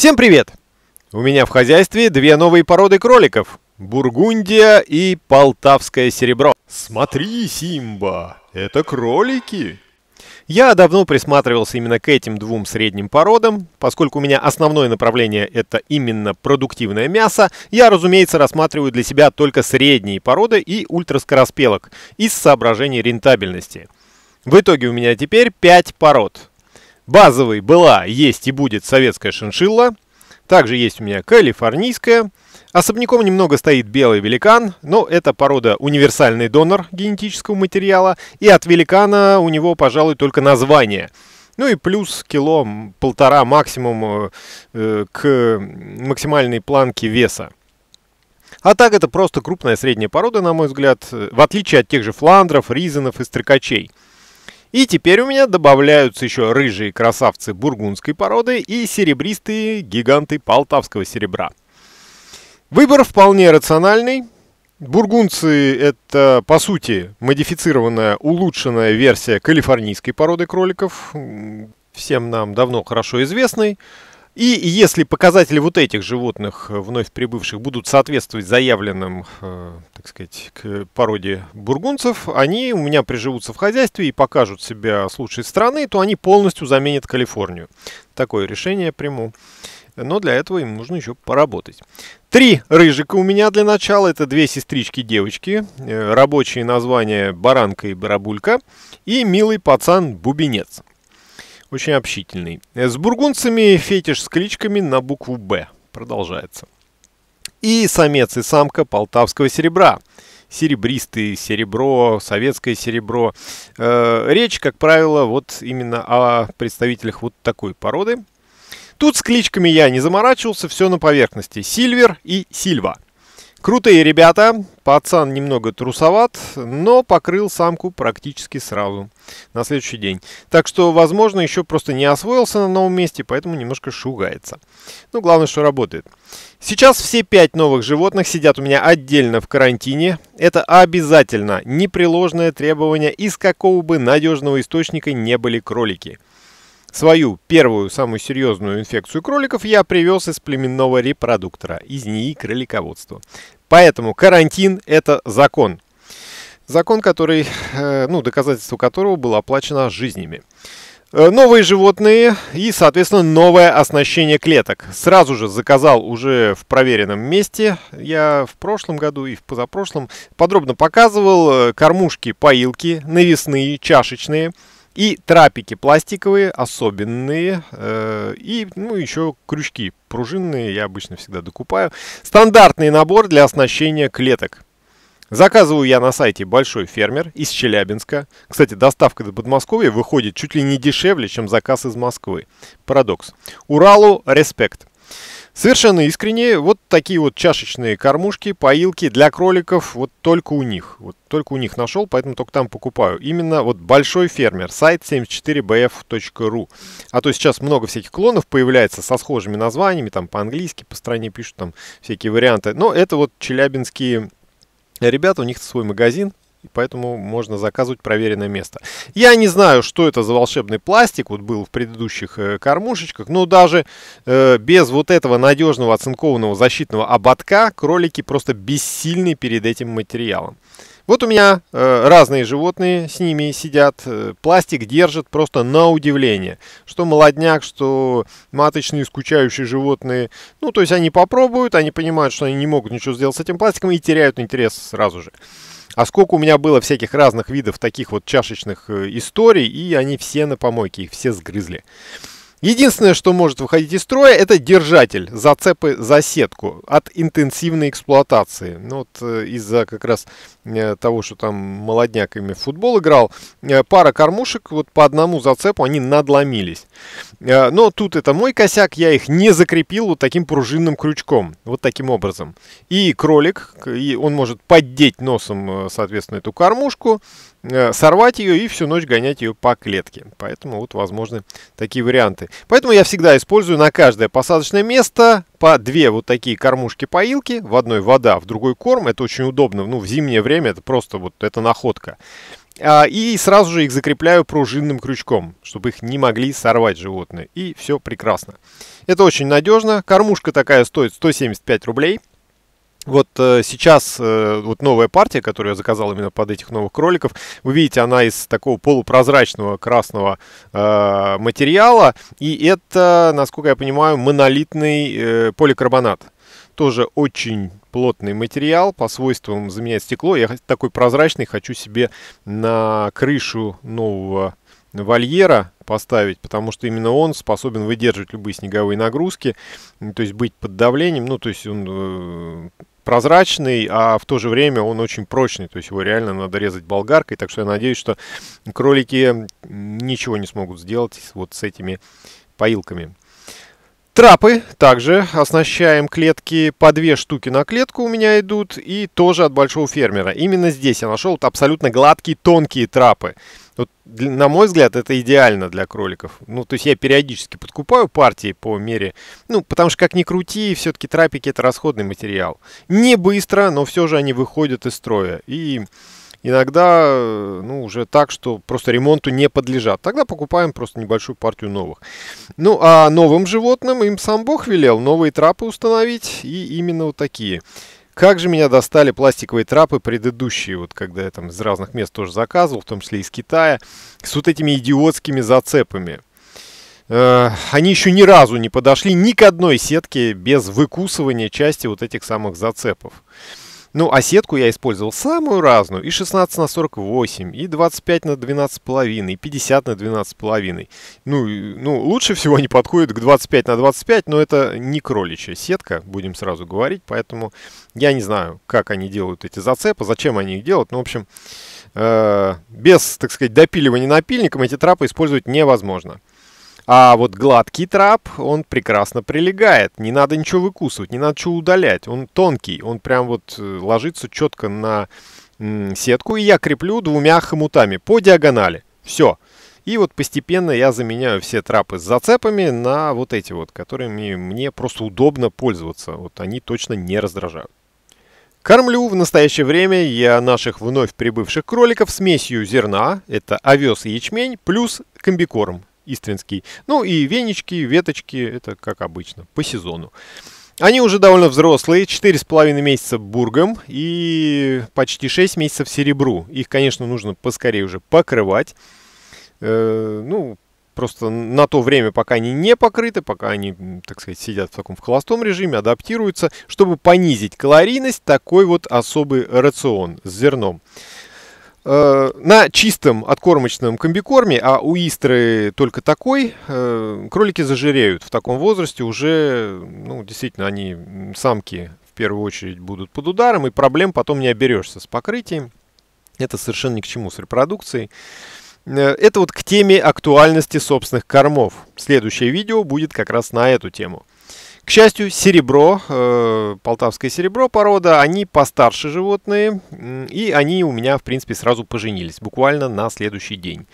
Всем привет! У меня в хозяйстве две новые породы кроликов. Бургундия и полтавское серебро. Смотри, Симба, это кролики. Я давно присматривался именно к этим двум средним породам. Поскольку у меня основное направление это именно продуктивное мясо, я, разумеется, рассматриваю для себя только средние породы и ультраскороспелок из соображений рентабельности. В итоге у меня теперь 5 пород – Базовый была, есть и будет советская шиншилла. Также есть у меня калифорнийская. Особняком немного стоит белый великан, но это порода универсальный донор генетического материала. И от великана у него, пожалуй, только название. Ну и плюс кило полтора максимум э, э, к максимальной планке веса. А так это просто крупная средняя порода, на мой взгляд, э, в отличие от тех же фландров, ризанов и стрекачей – и теперь у меня добавляются еще рыжие красавцы бургундской породы и серебристые гиганты полтавского серебра. Выбор вполне рациональный. Бургунцы – это, по сути, модифицированная, улучшенная версия калифорнийской породы кроликов, всем нам давно хорошо известной. И если показатели вот этих животных, э, вновь прибывших, будут соответствовать заявленным, э, так сказать, к породе бургунцев, они у меня приживутся в хозяйстве и покажут себя с лучшей стороны, то они полностью заменят Калифорнию. Такое решение я приму. Но для этого им нужно еще поработать. Три рыжика у меня для начала. Это две сестрички-девочки. Э, рабочие названия Баранка и Барабулька. И милый пацан Бубенец очень общительный. С бургунцами фетиш с кличками на букву «Б». Продолжается. И самец и самка полтавского серебра. серебристые серебро, советское серебро. Э, речь, как правило, вот именно о представителях вот такой породы. Тут с кличками я не заморачивался, все на поверхности. Сильвер и Сильва – Крутые ребята, пацан немного трусоват, но покрыл самку практически сразу, на следующий день. Так что, возможно, еще просто не освоился на новом месте, поэтому немножко шугается. Но ну, главное, что работает. Сейчас все пять новых животных сидят у меня отдельно в карантине. Это обязательно непреложное требование, из какого бы надежного источника не были кролики. Свою первую, самую серьезную инфекцию кроликов я привез из племенного репродуктора, из НИИ кролиководства. Поэтому карантин – это закон. Закон, который, э, ну, доказательство которого было оплачено жизнями. Э, новые животные и, соответственно, новое оснащение клеток. Сразу же заказал уже в проверенном месте. Я в прошлом году и в позапрошлом подробно показывал э, кормушки, поилки, навесные, чашечные – и трапики пластиковые, особенные. Э, и ну, еще крючки пружинные, я обычно всегда докупаю. Стандартный набор для оснащения клеток. Заказываю я на сайте «Большой фермер» из Челябинска. Кстати, доставка до Подмосковья выходит чуть ли не дешевле, чем заказ из Москвы. Парадокс. Уралу респект. Совершенно искренне, вот такие вот чашечные кормушки, поилки для кроликов, вот только у них. Вот только у них нашел, поэтому только там покупаю. Именно вот большой фермер, сайт 74bf.ru. А то сейчас много всяких клонов появляется со схожими названиями, там по-английски, по стране пишут там всякие варианты. Но это вот челябинские ребята, у них свой магазин, и поэтому можно заказывать проверенное место. Я не знаю, что это за волшебный пластик, вот был в предыдущих э, кормушечках, но даже э, без вот этого надежного оцинкованного защитного ободка кролики просто бессильны перед этим материалом. Вот у меня э, разные животные с ними сидят. Э, пластик держит просто на удивление. Что молодняк, что маточные скучающие животные. Ну, то есть они попробуют, они понимают, что они не могут ничего сделать с этим пластиком и теряют интерес сразу же. А сколько у меня было всяких разных видов таких вот чашечных э, историй, и они все на помойке, их все сгрызли. Единственное, что может выходить из строя, это держатель, зацепы за сетку от интенсивной эксплуатации. Ну, вот э, из-за как раз э, того, что там молодняк ими в футбол играл, э, пара кормушек вот по одному зацепу они надломились. Но тут это мой косяк, я их не закрепил вот таким пружинным крючком, вот таким образом. И кролик, и он может поддеть носом, соответственно, эту кормушку, Э, сорвать ее и всю ночь гонять ее по клетке. Поэтому вот возможны такие варианты. Поэтому я всегда использую на каждое посадочное место по две вот такие кормушки-поилки. В одной вода, в другой корм. Это очень удобно. Ну, в зимнее время это просто вот эта находка. А, и сразу же их закрепляю пружинным крючком, чтобы их не могли сорвать животные. И все прекрасно. Это очень надежно. Кормушка такая стоит 175 рублей. Вот э, сейчас э, вот новая партия, которую я заказал именно под этих новых кроликов, вы видите, она из такого полупрозрачного красного э, материала, и это, насколько я понимаю, монолитный э, поликарбонат. Тоже очень плотный материал, по свойствам заменяет стекло. Я такой прозрачный хочу себе на крышу нового вольера поставить, потому что именно он способен выдерживать любые снеговые нагрузки, то есть быть под давлением, ну то есть он э, прозрачный, а в то же время он очень прочный, то есть его реально надо резать болгаркой, так что я надеюсь, что кролики ничего не смогут сделать вот с этими поилками. Трапы также оснащаем клетки, по две штуки на клетку у меня идут, и тоже от большого фермера. Именно здесь я нашел вот абсолютно гладкие, тонкие трапы. Вот, на мой взгляд, это идеально для кроликов. Ну, то есть я периодически подкупаю партии по мере... Ну, потому что как ни крути, все-таки трапики это расходный материал. Не быстро, но все же они выходят из строя. И Иногда, э, ну, уже так, что просто ремонту не подлежат. Тогда покупаем просто небольшую партию новых. Ну, а новым животным им сам Бог велел новые трапы установить, и именно вот такие. Как же меня достали пластиковые трапы предыдущие, вот когда я там из разных мест тоже заказывал, в том числе из Китая, с вот этими идиотскими зацепами. Э, они еще ни разу не подошли ни к одной сетке без выкусывания части вот этих самых зацепов. Ну, а сетку я использовал самую разную. И 16 на 48, и 25 на 12,5, и 50 на 12,5. Ну, ну, лучше всего не подходит к 25 на 25, но это не кроличья сетка, будем сразу говорить. Поэтому я не знаю, как они делают эти зацепы, зачем они их делают. Ну, в общем, э, без, так сказать, допиливания напильником эти трапы использовать невозможно. А вот гладкий трап, он прекрасно прилегает. Не надо ничего выкусывать, не надо ничего удалять. Он тонкий, он прям вот э, ложится четко на сетку. И я креплю двумя хомутами по диагонали. Все. И вот постепенно я заменяю все трапы с зацепами на вот эти вот, которыми мне просто удобно пользоваться. Вот они точно не раздражают. Кормлю в настоящее время я наших вновь прибывших кроликов смесью зерна, это овес и ячмень, плюс комбикорм, Истринский. Ну и венички, веточки, это как обычно, по сезону. Они уже довольно взрослые, 4,5 месяца бургом и почти 6 месяцев серебру. Их, конечно, нужно поскорее уже покрывать. Э, ну, просто на то время, пока они не покрыты, пока они, так сказать, сидят в таком в холостом режиме, адаптируются, чтобы понизить калорийность, такой вот особый рацион с зерном. Э, на чистом откормочном комбикорме, а у Истры только такой, э, кролики зажиреют. В таком возрасте уже, ну, действительно, они самки в первую очередь будут под ударом, и проблем потом не оберешься с покрытием. Это совершенно ни к чему с репродукцией. Э, это вот к теме актуальности собственных кормов. Следующее видео будет как раз на эту тему. К счастью, серебро, э, полтавское серебро порода, они постарше животные, и они у меня, в принципе, сразу поженились, буквально на следующий день.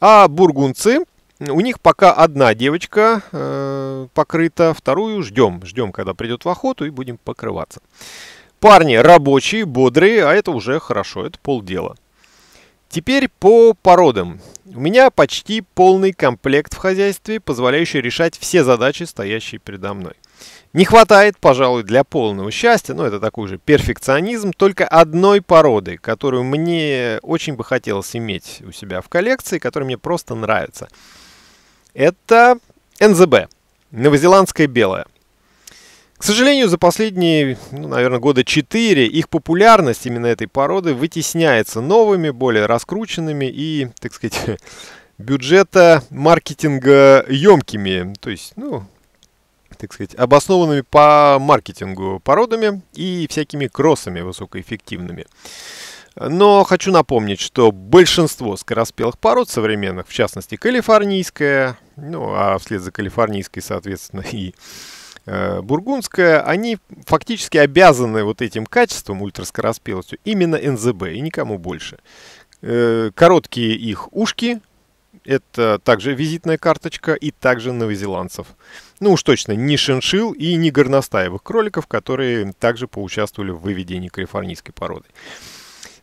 А бургунцы, у них пока одна девочка э, покрыта, вторую ждем, ждем, когда придет в охоту, и будем покрываться. Парни рабочие, бодрые, а это уже хорошо, это полдела. Теперь по породам. У меня почти полный комплект в хозяйстве, позволяющий решать все задачи, стоящие передо мной. Не хватает, пожалуй, для полного счастья, но это такой же перфекционизм, только одной породы, которую мне очень бы хотелось иметь у себя в коллекции, которая мне просто нравится. Это НЗБ, новозеландская белая. К сожалению, за последние, ну, наверное, года 4 их популярность именно этой породы вытесняется новыми, более раскрученными и, так сказать, бюджета маркетинга емкими, то есть, ну, так сказать, обоснованными по маркетингу породами и всякими кроссами высокоэффективными. Но хочу напомнить, что большинство скороспелых пород современных, в частности калифорнийская, ну а вслед за калифорнийской, соответственно, и э, бургундская, они фактически обязаны вот этим качеством, ультраскороспелостью, именно НЗБ и никому больше. Э, короткие их ушки, это также визитная карточка и также новозеландцев. Ну уж точно, не шиншил и не горностаевых кроликов, которые также поучаствовали в выведении калифорнийской породы.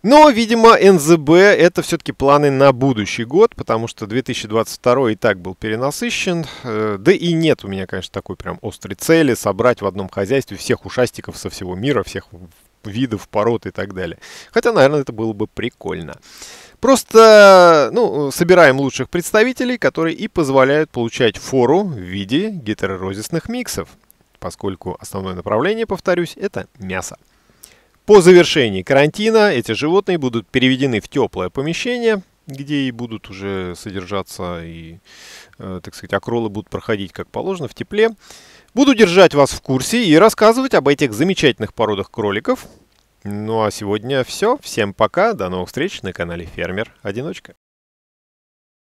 Но, видимо, НЗБ это все-таки планы на будущий год, потому что 2022 и так был перенасыщен. Э, да и нет у меня, конечно, такой прям острой цели собрать в одном хозяйстве всех ушастиков со всего мира, всех видов, пород и так далее. Хотя, наверное, это было бы прикольно. Просто ну, собираем лучших представителей, которые и позволяют получать фору в виде гетеророзисных миксов, поскольку основное направление, повторюсь, это мясо. По завершении карантина эти животные будут переведены в теплое помещение, где и будут уже содержаться, и, э, так сказать, акролы будут проходить как положено в тепле. Буду держать вас в курсе и рассказывать об этих замечательных породах кроликов, ну а сегодня все. Всем пока. До новых встреч на канале Фермер Одиночка.